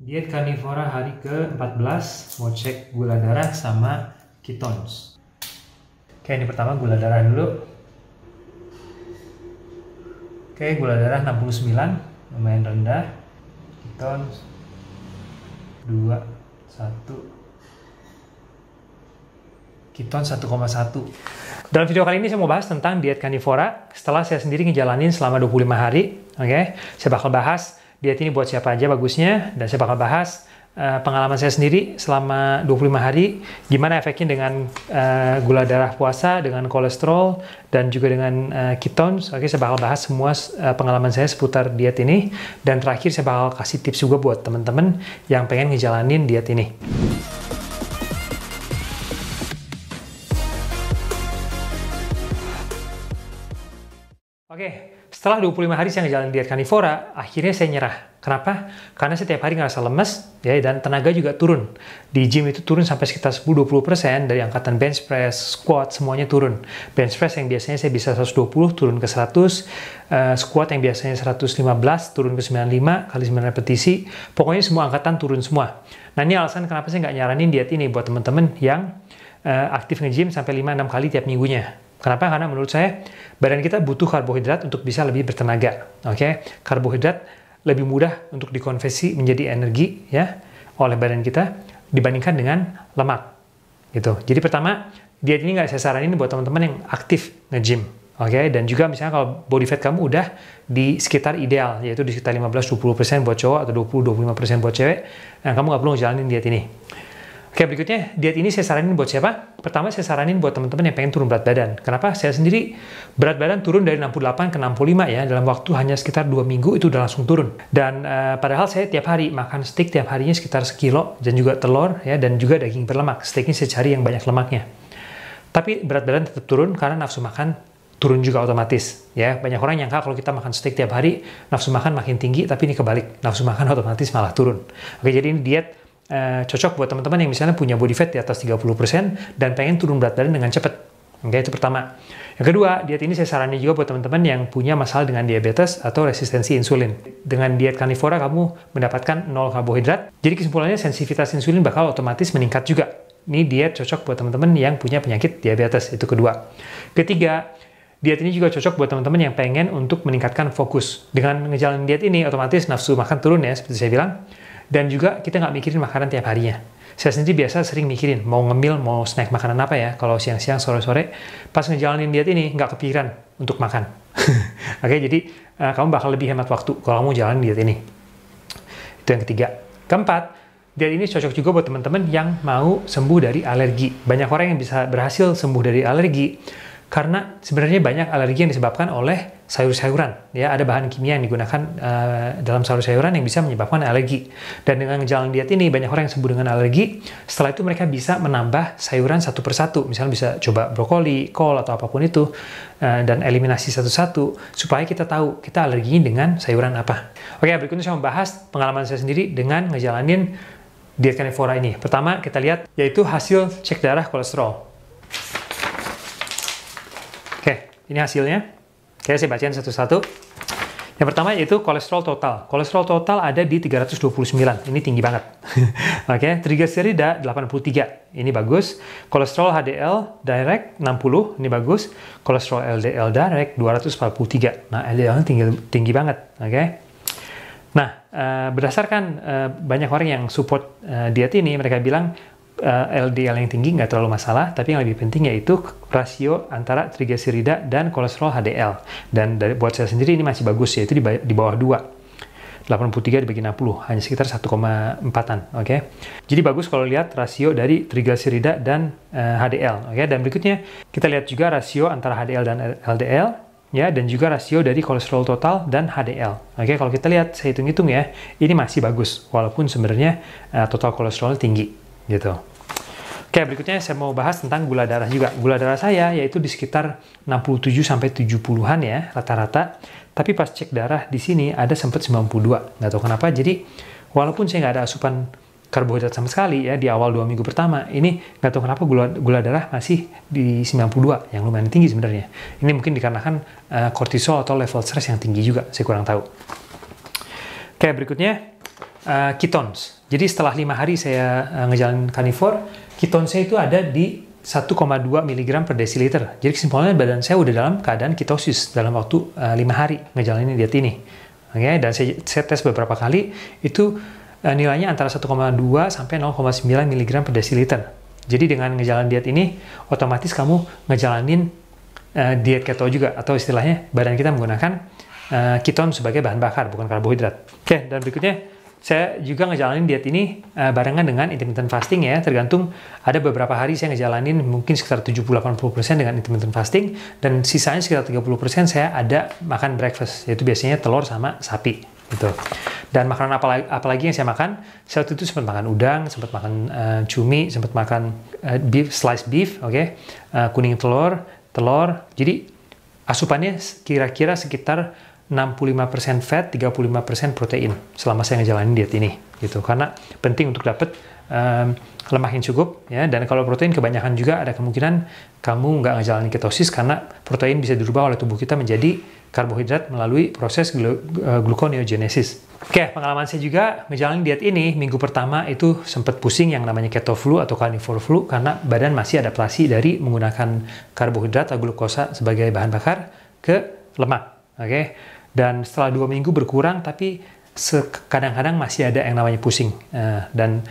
Diet karnivora hari ke-14 mau cek gula darah sama ketones. Oke, ini pertama gula darah dulu. Oke, gula darah 69, lumayan rendah. Ketones 2 1 Keton 1,1. Dalam video kali ini saya mau bahas tentang diet karnivora setelah saya sendiri ngejalanin selama 25 hari, oke. Saya bakal bahas diet ini buat siapa aja bagusnya dan saya bakal bahas uh, pengalaman saya sendiri selama 25 hari gimana efeknya dengan uh, gula darah puasa dengan kolesterol dan juga dengan uh, ketones oke saya bakal bahas semua uh, pengalaman saya seputar diet ini dan terakhir saya bakal kasih tips juga buat teman-teman yang pengen ngejalanin diet ini Oke, okay setelah 25 hari saya ngejalan diet karnivora, akhirnya saya nyerah. Kenapa? Karena setiap hari ngerasa lemes, ya, dan tenaga juga turun. Di gym itu turun sampai sekitar 10-20% dari angkatan bench press, squat, semuanya turun. Bench press yang biasanya saya bisa 120 turun ke 100, uh, eh, squat yang biasanya 115 turun ke 95 kali 9 repetisi. Pokoknya semua angkatan turun semua. Nah ini alasan kenapa saya nggak nyaranin diet ini buat teman-teman yang uh, aktif nge-gym sampai 5-6 kali tiap minggunya. Kenapa? Karena menurut saya badan kita butuh karbohidrat untuk bisa lebih bertenaga. Oke, okay? karbohidrat lebih mudah untuk dikonversi menjadi energi ya oleh badan kita dibandingkan dengan lemak. Gitu. Jadi pertama diet ini nggak saya saranin buat teman-teman yang aktif nge-gym. Oke, okay? dan juga misalnya kalau body fat kamu udah di sekitar ideal, yaitu di sekitar 15-20% buat cowok atau 20-25% buat cewek, nah kamu nggak perlu jalanin diet ini. Oke, berikutnya diet ini saya saranin buat siapa? Pertama saya saranin buat teman-teman yang pengen turun berat badan. Kenapa? Saya sendiri berat badan turun dari 68 ke 65 ya dalam waktu hanya sekitar 2 minggu itu udah langsung turun. Dan uh, padahal saya tiap hari makan steak tiap harinya sekitar sekilo dan juga telur ya dan juga daging berlemak. Steaknya saya cari yang banyak lemaknya. Tapi berat badan tetap turun karena nafsu makan turun juga otomatis ya banyak orang yang kalau kita makan steak tiap hari nafsu makan makin tinggi tapi ini kebalik nafsu makan otomatis malah turun oke jadi ini diet eh, cocok buat teman-teman yang misalnya punya body fat di atas 30% dan pengen turun berat badan dengan cepat. Oke, okay, itu pertama. Yang kedua, diet ini saya sarani juga buat teman-teman yang punya masalah dengan diabetes atau resistensi insulin. Dengan diet carnivora kamu mendapatkan nol karbohidrat. Jadi kesimpulannya, sensitivitas insulin bakal otomatis meningkat juga. Ini diet cocok buat teman-teman yang punya penyakit diabetes, itu kedua. Ketiga, diet ini juga cocok buat teman-teman yang pengen untuk meningkatkan fokus. Dengan ngejalanin diet ini, otomatis nafsu makan turun ya, seperti saya bilang. Dan juga kita nggak mikirin makanan tiap harinya. Saya sendiri biasa sering mikirin, mau ngemil, mau snack makanan apa ya, kalau siang-siang, sore-sore, pas ngejalanin diet ini, nggak kepikiran untuk makan. Oke, okay, jadi uh, kamu bakal lebih hemat waktu kalau kamu jalan diet ini. Itu yang ketiga. Keempat, diet ini cocok juga buat teman-teman yang mau sembuh dari alergi. Banyak orang yang bisa berhasil sembuh dari alergi karena sebenarnya banyak alergi yang disebabkan oleh sayur-sayuran ya ada bahan kimia yang digunakan uh, dalam sayur-sayuran yang bisa menyebabkan alergi dan dengan jalan diet ini banyak orang yang sembuh dengan alergi setelah itu mereka bisa menambah sayuran satu persatu misalnya bisa coba brokoli kol atau apapun itu uh, dan eliminasi satu-satu supaya kita tahu kita alergi dengan sayuran apa oke berikutnya saya membahas pengalaman saya sendiri dengan ngejalanin diet carnivora ini pertama kita lihat yaitu hasil cek darah kolesterol Ini hasilnya. Oke, saya bacain satu-satu. Yang pertama yaitu kolesterol total. Kolesterol total ada di 329. Ini tinggi banget. Oke, okay. trigliserida 83. Ini bagus. Kolesterol HDL direct 60. Ini bagus. Kolesterol LDL direct 243. Nah, LDL-nya tinggi tinggi banget. Oke. Okay. Nah, eh, berdasarkan eh, banyak orang yang support eh, diet ini, mereka bilang uh, eh, LDL yang tinggi nggak terlalu masalah, tapi yang lebih penting yaitu rasio antara trigliserida dan kolesterol HDL. Dan dari, buat saya sendiri ini masih bagus, yaitu di, di bawah 2. 83 dibagi 60, hanya sekitar 1,4-an, oke? Okay? Jadi bagus kalau lihat rasio dari trigliserida dan uh, eh, HDL, oke? Okay? Dan berikutnya kita lihat juga rasio antara HDL dan LDL, ya, dan juga rasio dari kolesterol total dan HDL. Oke, okay? kalau kita lihat, saya hitung-hitung ya, ini masih bagus, walaupun sebenarnya uh, total kolesterol tinggi gitu. Oke, berikutnya saya mau bahas tentang gula darah juga. Gula darah saya yaitu di sekitar 67 sampai 70-an ya rata-rata. Tapi pas cek darah di sini ada sempat 92. Nggak tahu kenapa. Jadi walaupun saya nggak ada asupan karbohidrat sama sekali ya di awal dua minggu pertama ini nggak tahu kenapa gula gula darah masih di 92 yang lumayan tinggi sebenarnya ini mungkin dikarenakan uh, kortisol atau level stres yang tinggi juga saya kurang tahu oke berikutnya uh, ketones. Jadi setelah lima hari saya uh, eh, ngejalan carnivore, saya itu ada di 1,2 mg per desiliter. Jadi kesimpulannya badan saya udah dalam keadaan ketosis dalam waktu uh, eh, 5 hari ngejalanin diet ini. Oke, okay? dan saya, saya tes beberapa kali itu uh, nilainya antara 1,2 sampai 0,9 mg per desiliter. Jadi dengan ngejalan diet ini otomatis kamu ngejalanin uh, diet keto juga atau istilahnya badan kita menggunakan uh, keton sebagai bahan bakar bukan karbohidrat. Oke, okay, dan berikutnya saya juga ngejalanin diet ini uh, barengan dengan intermittent fasting ya, tergantung ada beberapa hari saya ngejalanin mungkin sekitar 70-80% dengan intermittent fasting dan sisanya sekitar 30% saya ada makan breakfast, yaitu biasanya telur sama sapi gitu. Dan makanan apalagi, apalagi yang saya makan, saya waktu itu sempat makan udang, sempat makan uh, cumi, sempat makan uh, beef, slice beef, oke, okay? uh, kuning telur, telur. Jadi asupannya kira-kira sekitar 65% fat, 35% protein selama saya ngejalanin diet ini gitu. Karena penting untuk dapat um, lemak yang cukup ya dan kalau protein kebanyakan juga ada kemungkinan kamu nggak ngejalanin ketosis karena protein bisa dirubah oleh tubuh kita menjadi karbohidrat melalui proses glu e, gluconeogenesis. Oke, pengalaman saya juga ngejalanin diet ini minggu pertama itu sempat pusing yang namanya keto flu atau carnivore flu karena badan masih adaptasi dari menggunakan karbohidrat atau glukosa sebagai bahan bakar ke lemak. Oke dan setelah dua minggu berkurang tapi kadang-kadang masih ada yang namanya pusing uh, dan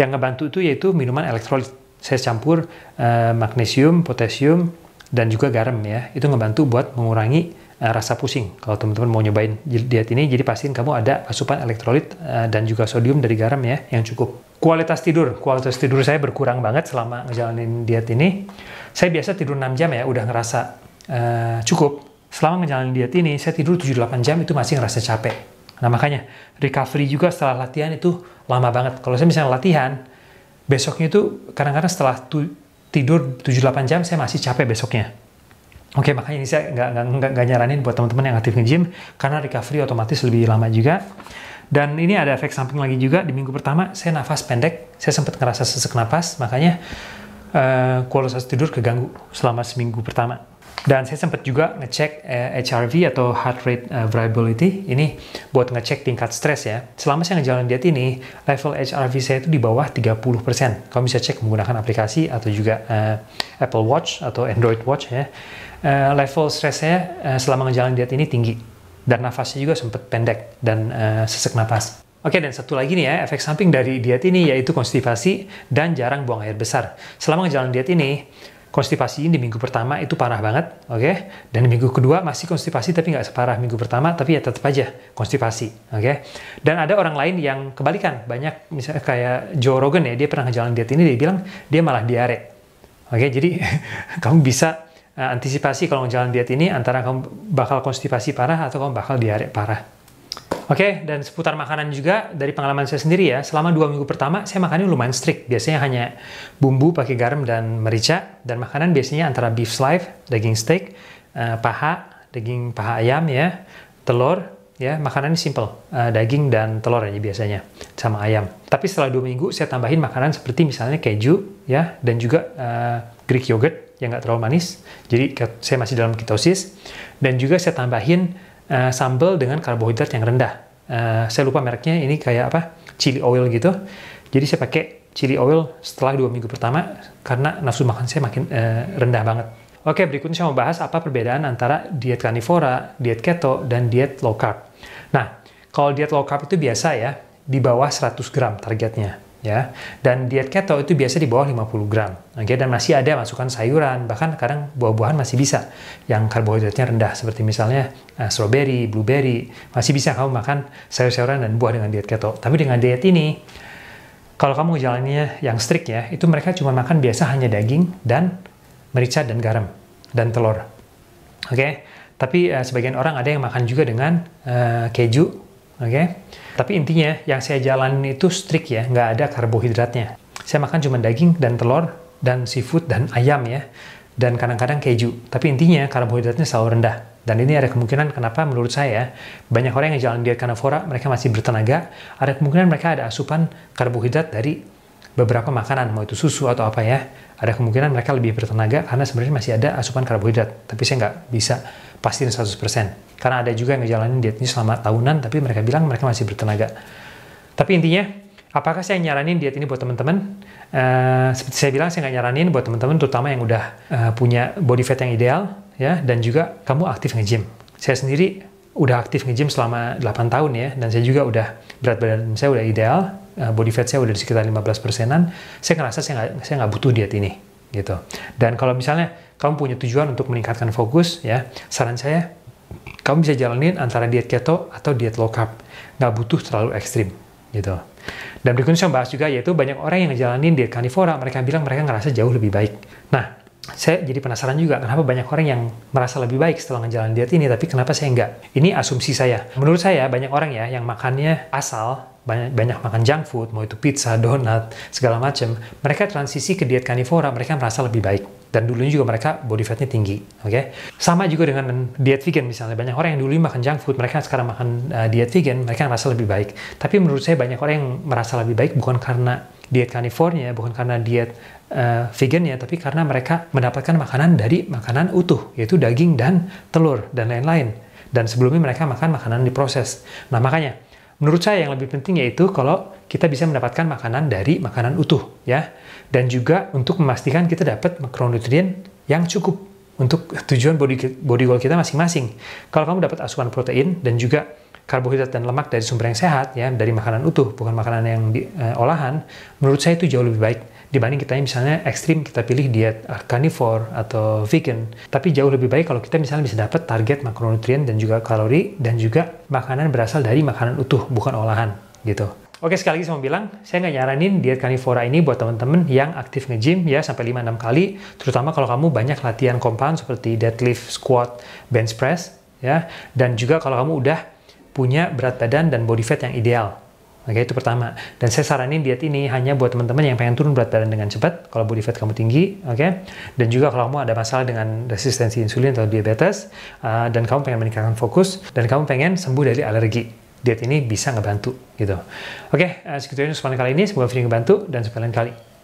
yang ngebantu itu yaitu minuman elektrolit saya campur uh, magnesium, potasium dan juga garam ya itu ngebantu buat mengurangi uh, rasa pusing kalau teman-teman mau nyobain diet ini jadi pastiin kamu ada asupan elektrolit uh, dan juga sodium dari garam ya yang cukup kualitas tidur kualitas tidur saya berkurang banget selama ngejalanin diet ini saya biasa tidur 6 jam ya udah ngerasa uh, cukup selama ngejalanin diet ini, saya tidur 7-8 jam itu masih ngerasa capek. Nah makanya, recovery juga setelah latihan itu lama banget. Kalau saya misalnya latihan, besoknya itu kadang-kadang setelah tu, tidur 7-8 jam, saya masih capek besoknya. Oke, makanya ini saya nggak nyaranin buat teman-teman yang aktif nge-gym, karena recovery otomatis lebih lama juga. Dan ini ada efek samping lagi juga, di minggu pertama saya nafas pendek, saya sempat ngerasa sesak nafas, makanya uh, kualitas tidur keganggu selama seminggu pertama. Dan saya sempat juga ngecek eh, HRV atau heart rate eh, variability ini buat ngecek tingkat stres ya. Selama saya ngejalanin diet ini, level HRV saya itu di bawah 30%. Kamu bisa cek menggunakan aplikasi atau juga eh, Apple Watch atau Android Watch ya. Eh, level stres saya eh, selama ngejalanin diet ini tinggi dan nafasnya juga sempat pendek dan eh, sesek nafas. Oke, dan satu lagi nih ya, efek samping dari diet ini yaitu konstipasi dan jarang buang air besar. Selama ngejalan diet ini, konstipasi di minggu pertama itu parah banget, oke? Okay? Dan minggu kedua masih konstipasi tapi nggak separah minggu pertama, tapi ya tetap aja konstipasi, oke? Okay? Dan ada orang lain yang kebalikan, banyak misalnya kayak Joe Rogan ya, dia pernah ngejalanin diet ini, dia bilang dia malah diare, oke? Okay? Jadi kamu bisa uh, antisipasi kalau ngejalanin diet ini antara kamu bakal konstipasi parah atau kamu bakal diare parah, Oke, okay, dan seputar makanan juga dari pengalaman saya sendiri ya, selama dua minggu pertama saya makannya lumayan strict. Biasanya hanya bumbu pakai garam dan merica, dan makanan biasanya antara beef slice, daging steak, uh, paha, daging paha ayam ya, telur, ya makanan makanannya simple, uh, daging dan telur aja biasanya sama ayam. Tapi setelah dua minggu saya tambahin makanan seperti misalnya keju ya, dan juga uh, Greek yogurt yang nggak terlalu manis. Jadi saya masih dalam ketosis, dan juga saya tambahin Eh, sambal dengan karbohidrat yang rendah. Uh, saya lupa mereknya, ini kayak apa? Chili oil gitu. Jadi saya pakai chili oil setelah dua minggu pertama karena nafsu makan saya makin uh, rendah banget. Oke, berikutnya saya mau bahas apa perbedaan antara diet karnivora, diet keto, dan diet low carb. Nah, kalau diet low carb itu biasa ya, di bawah 100 gram targetnya ya. Dan diet keto itu biasa di bawah 50 gram. Oke, dan masih ada masukan sayuran, bahkan kadang buah-buahan masih bisa yang karbohidratnya rendah seperti misalnya uh, strawberry, blueberry, masih bisa kamu makan sayur-sayuran dan buah dengan diet keto. Tapi dengan diet ini kalau kamu jalannya yang strict ya, itu mereka cuma makan biasa hanya daging dan merica dan garam dan telur. Oke. Okay? Tapi uh, sebagian orang ada yang makan juga dengan uh, keju Oke? Okay? Tapi intinya yang saya jalanin itu strict ya, nggak ada karbohidratnya. Saya makan cuma daging dan telur dan seafood dan ayam ya. Dan kadang-kadang keju. Tapi intinya karbohidratnya selalu rendah. Dan ini ada kemungkinan kenapa menurut saya banyak orang yang jalan diet karena mereka masih bertenaga, ada kemungkinan mereka ada asupan karbohidrat dari beberapa makanan, mau itu susu atau apa ya, ada kemungkinan mereka lebih bertenaga karena sebenarnya masih ada asupan karbohidrat. Tapi saya nggak bisa pastiin 100%. Karena ada juga yang ngejalanin diet ini selama tahunan, tapi mereka bilang mereka masih bertenaga. Tapi intinya, apakah saya nyaranin diet ini buat teman-teman? Uh, seperti saya bilang, saya nggak nyaranin buat teman-teman, terutama yang udah uh, punya body fat yang ideal, ya, dan juga kamu aktif nge-gym. Saya sendiri udah aktif nge-gym selama 8 tahun ya, dan saya juga udah berat badan saya udah ideal, eh, body fat saya udah di sekitar 15 persenan, saya ngerasa saya nggak saya nggak butuh diet ini gitu. Dan kalau misalnya kamu punya tujuan untuk meningkatkan fokus ya, saran saya kamu bisa jalanin antara diet keto atau diet low carb, nggak butuh terlalu ekstrim gitu. Dan berikutnya saya bahas juga yaitu banyak orang yang ngejalanin diet carnivora mereka bilang mereka ngerasa jauh lebih baik. Nah, saya jadi penasaran juga kenapa banyak orang yang merasa lebih baik setelah ngejalan diet ini tapi kenapa saya enggak ini asumsi saya menurut saya banyak orang ya yang makannya asal banyak banyak makan junk food mau itu pizza donat segala macam mereka transisi ke diet karnivora mereka merasa lebih baik dan dulunya juga mereka body fatnya tinggi oke okay? sama juga dengan diet vegan misalnya banyak orang yang dulu makan junk food mereka sekarang makan uh, diet vegan mereka merasa lebih baik tapi menurut saya banyak orang yang merasa lebih baik bukan karena diet carnivore nya, bukan karena diet uh, eh, nya, tapi karena mereka mendapatkan makanan dari makanan utuh yaitu daging dan telur dan lain-lain dan sebelumnya mereka makan makanan diproses nah makanya Menurut saya yang lebih penting yaitu kalau kita bisa mendapatkan makanan dari makanan utuh ya dan juga untuk memastikan kita dapat makronutrien yang cukup untuk tujuan body body goal kita masing-masing. Kalau kamu dapat asupan protein dan juga karbohidrat dan lemak dari sumber yang sehat ya dari makanan utuh bukan makanan yang di, uh, olahan, menurut saya itu jauh lebih baik dibanding kita misalnya ekstrim kita pilih diet carnivore atau vegan. Tapi jauh lebih baik kalau kita misalnya bisa dapat target makronutrien dan juga kalori dan juga makanan berasal dari makanan utuh bukan olahan gitu. Oke, sekali lagi saya mau bilang, saya nggak nyaranin diet carnivora ini buat teman-teman yang aktif nge-gym ya sampai 5-6 kali, terutama kalau kamu banyak latihan compound seperti deadlift, squat, bench press, ya, dan juga kalau kamu udah punya berat badan dan body fat yang ideal. Oke, itu pertama. Dan saya saranin diet ini hanya buat teman-teman yang pengen turun berat badan dengan cepat, kalau body fat kamu tinggi, oke? Dan juga kalau kamu ada masalah dengan resistensi insulin atau diabetes, eh, dan kamu pengen meningkatkan fokus, dan kamu pengen sembuh dari alergi. Diet ini bisa ngebantu, gitu. Oke, okay, uh, segitu aja kali ini. Semoga video ngebantu, dan sampai lain kali.